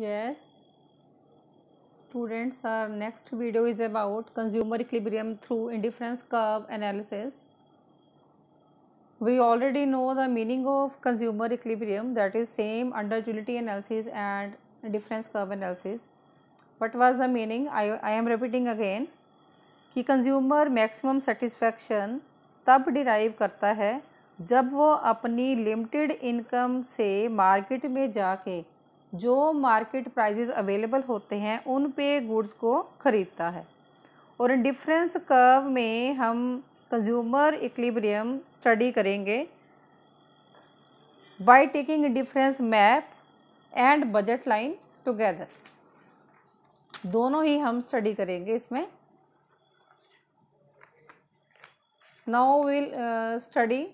yes students our next video is about consumer equilibrium through indifference curve analysis we already know the meaning of consumer equilibrium that is same under utility analysis and difference curve analysis what was the meaning i i am repeating again कि consumer maximum satisfaction तब derive करता है जब वो अपनी limited income से market में जाके जो मार्केट प्राइजेज अवेलेबल होते हैं उन पे गुड्स को ख़रीदता है और डिफरेंस कर्व में हम कंज्यूमर इक्लिब्रियम स्टडी करेंगे by taking difference map and budget line together दोनों ही हम स्टडी करेंगे इसमें now will study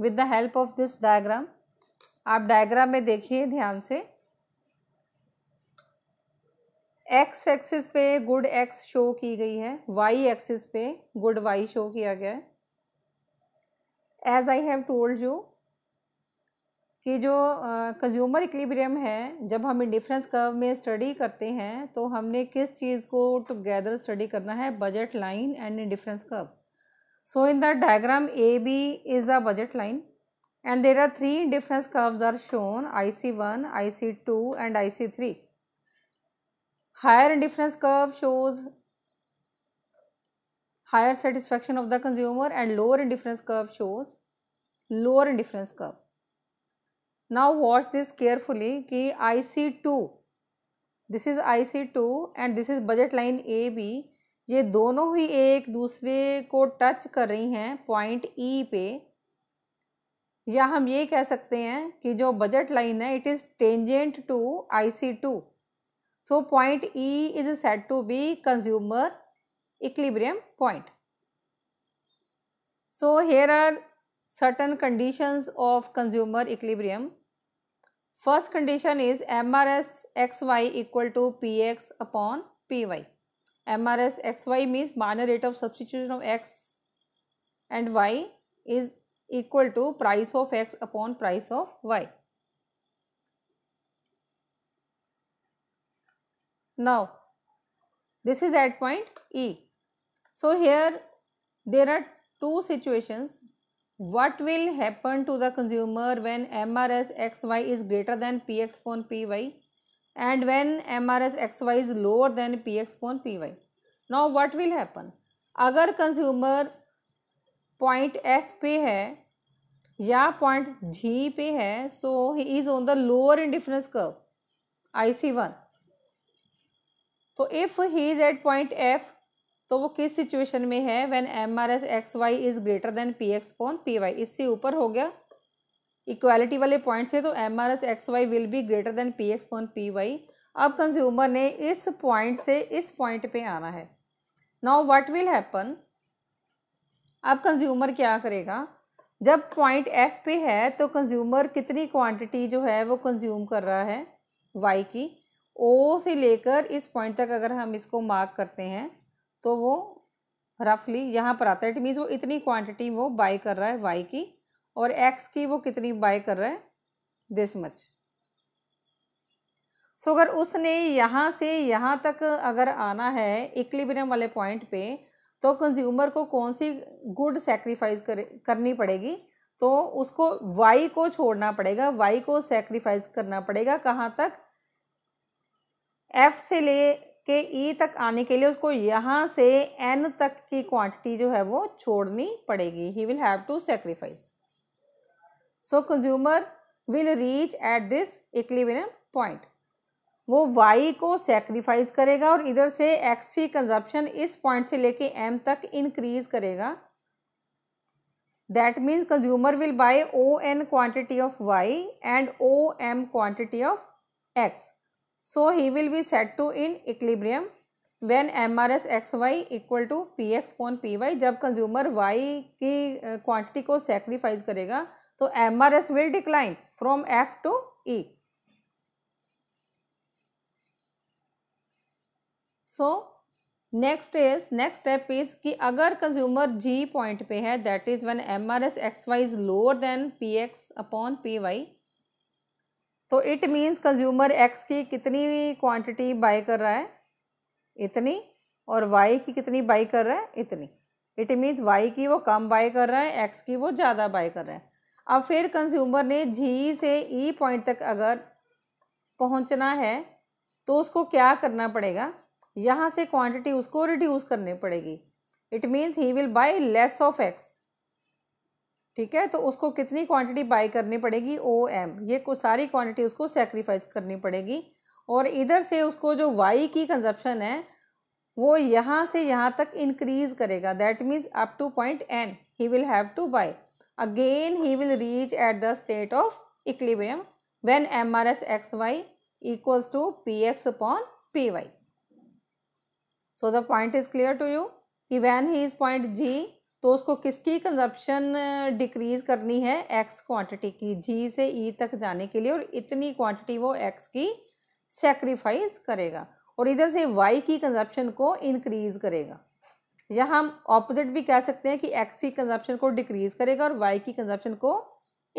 with the help of this diagram आप डायग्राम में देखिए ध्यान से एक्स एक्सिस पे गुड एक्स शो की गई है वाई एक्सिस पे गुड वाई शो किया गया है as I have told you कि जो कंज्यूमर uh, इक्लिब्रियम है जब हम इंडिफरेंस कर्व में स्टडी करते हैं तो हमने किस चीज़ को टुगेदर स्टडी करना है budget line and indifference curve so in the diagram A B is the budget line and there are three are shown I C one I C two and I C three higher indifference curve shows higher satisfaction of the consumer and lower indifference curve shows lower indifference curve now watch this carefully ki ic2 this is ic2 and this is budget line ab ये दोनों ही एक दूसरे को touch कर रही हैं point ई पे या हम ये कह सकते हैं कि जो बजट लाइन है it is tangent to IC two So, point E is said to be consumer equilibrium point. So, here are certain conditions of consumer equilibrium. First condition is MRS XY equal to PX upon PY. MRS XY means minor rate of substitution of X and Y is equal to price of X upon price of Y. Now, this is at point E. So, here there are two situations. What will happen to the consumer when MRS XY is greater than PX upon PY and when MRS XY is lower than PX upon PY. Now, what will happen? agar consumer point f pe hai या point G पे है so he is on the lower indifference curve I C one तो if he is at point F तो वो किस situation में है when M R S X Y is greater than P X कौन P Y इससे ऊपर हो गया इक्वालिटी वाले पॉइंट से तो M R S X Y will be greater than P X कौन पी वाई अब कंज्यूमर ने इस पॉइंट से इस पॉइंट पे आना है नाउ व्हाट विल हैपन अब कंज्यूमर क्या करेगा जब पॉइंट एफ पे है तो कंज्यूमर कितनी क्वांटिटी जो है वो कंज्यूम कर रहा है वाई की ओ से लेकर इस पॉइंट तक अगर हम इसको मार्क करते हैं तो वो रफली यहाँ पर आता है इट मीन्स वो इतनी क्वांटिटी वो बाई कर रहा है वाई की और एक्स की वो कितनी बाई कर रहा है दिस मच सो अगर उसने यहाँ से यहाँ तक अगर आना है इक्लिब्रियम वाले पॉइंट पे तो कंज्यूमर को कौन सी गुड सेक्रीफाइस कर, करनी पड़ेगी तो उसको वाई को छोड़ना पड़ेगा वाई को सेक्रीफाइस करना पड़ेगा कहाँ तक एफ से ले के ई e तक आने के लिए उसको यहाँ से एन तक की क्वांटिटी जो है वो छोड़नी पड़ेगी he will have to sacrifice so consumer will reach at this equilibrium point वो वाई को सेक्रीफाइस करेगा और इधर से एक्स की कंजप्शन इस पॉइंट से लेके एम तक इंक्रीज करेगा that means consumer will buy O N quantity of Y and O M quantity of X so he will be said to in equilibrium when M R S X Y equal to P X PX P Y जब consumer Y की quantity को sacrifice करेगा तो M R S will decline from F to E so next is next step is कि अगर consumer G point पे है that is when M R S X Y is lower than P X upon P Y तो it means consumer X की कितनी quantity by कर रहा है इतनी और वाई की कितनी बाई कर रहा है इतनी इट मीन्स वाई की वो कम बाई कर रहा है एक्स की वो ज़्यादा बाई कर रहा है अब फिर कंज्यूमर ने जी से ई e पॉइंट तक अगर पहुंचना है तो उसको क्या करना पड़ेगा यहाँ से क्वांटिटी उसको रिड्यूस करनी पड़ेगी it means he will buy less of X ठीक है तो उसको कितनी क्वांटिटी बाय करनी पड़ेगी ओ एम ये को सारी क्वांटिटी उसको सेक्रीफाइस करनी पड़ेगी और इधर से उसको जो वाई की कंजप्शन है वो यहाँ से यहाँ तक इंक्रीज करेगा that means up to point N he will have to buy again he will reach at the state of equilibrium when M R S X Y equals to P X upon P Y so the point is clear to you कि when he is point G तो उसको किसकी consumption decrease करनी है x quantity की जी से ई e तक जाने के लिए और इतनी क्वांटिटी वो एक्स की सेक्रीफाइस करेगा और इधर से वाई की कंजप्शन को इनक्रीज़ करेगा या हम ऑपोजिट भी कह सकते हैं कि एक्स की कंजप्शन को डिक्रीज़ करेगा और वाई की कंजप्शन को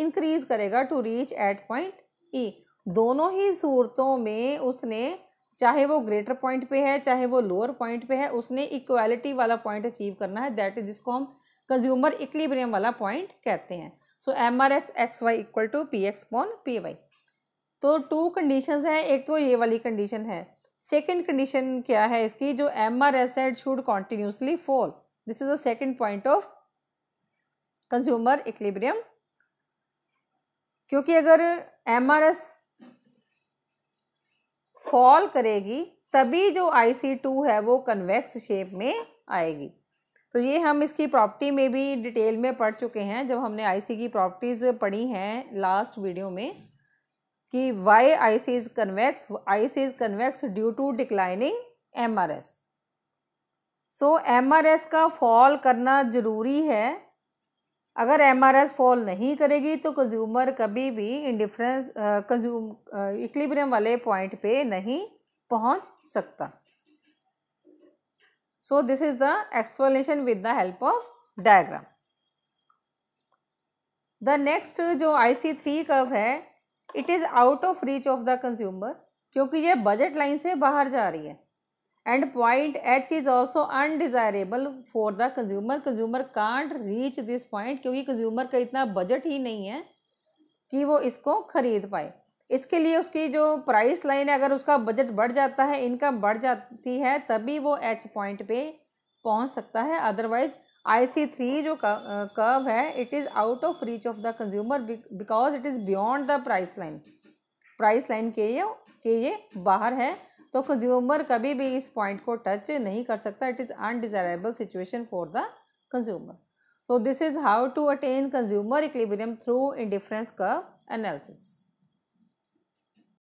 इनक्रीज़ करेगा to reach at point E दोनों ही सूरतों में उसने चाहे वो ग्रेटर पॉइंट पे है चाहे वो लोअर पॉइंट पे है उसने इक्वालिटी वाला पॉइंट अचीव करना है दैट इज जिसको हम कंज्यूमर इक्लिब्रियम वाला पॉइंट कहते हैं so M R X X Y equal to P X upon P Y तो टू कंडीशन है एक तो ये वाली कंडीशन है सेकेंड कंडीशन क्या है इसकी जो एम आर एस एड should continuously fall this is the second point of consumer equilibrium क्योंकि अगर एम आर एस फॉल करेगी तभी जो आई सी टू है वो कन्वेक्स शेप में आएगी तो ये हम इसकी प्रॉपर्टी में भी डिटेल में पढ़ चुके हैं जब हमने आई सी की प्रॉपर्टीज़ पढ़ी हैं लास्ट वीडियो में कि why I C is convex I C is convex due to declining M R S so M R S का फॉल करना ज़रूरी है अगर एम आर एस फॉल नहीं करेगी तो कंज्यूमर कभी भी इंडिफ्रेंस कंज्यूम इक्लिब्रियम वाले पॉइंट पे नहीं पहुंच सकता so this is the explanation with the help of diagram the next जो आई सी थ्री कर्व है it is out of reach of the consumer क्योंकि ये बजट लाइन से बाहर जा रही है and point H is also undesirable for the consumer consumer can't reach this point क्योंकि कंज्यूमर का इतना बजट ही नहीं है कि वो इसको खरीद पाए इसके लिए उसकी जो प्राइस लाइन है अगर उसका बजट बढ़ जाता है इनकम बढ़ जाती है तभी वो एच पॉइंट पे पहुंच सकता है अदरवाइज आई सी थ्री जो कर्व है it is out of reach of the consumer because it is beyond the price line price line के ये के ये बाहर है तो कंज्यूमर कभी भी इस पॉइंट को टच नहीं कर सकता it is undesirable situation for the consumer तो this is how to attain consumer equilibrium through indifference curve analysis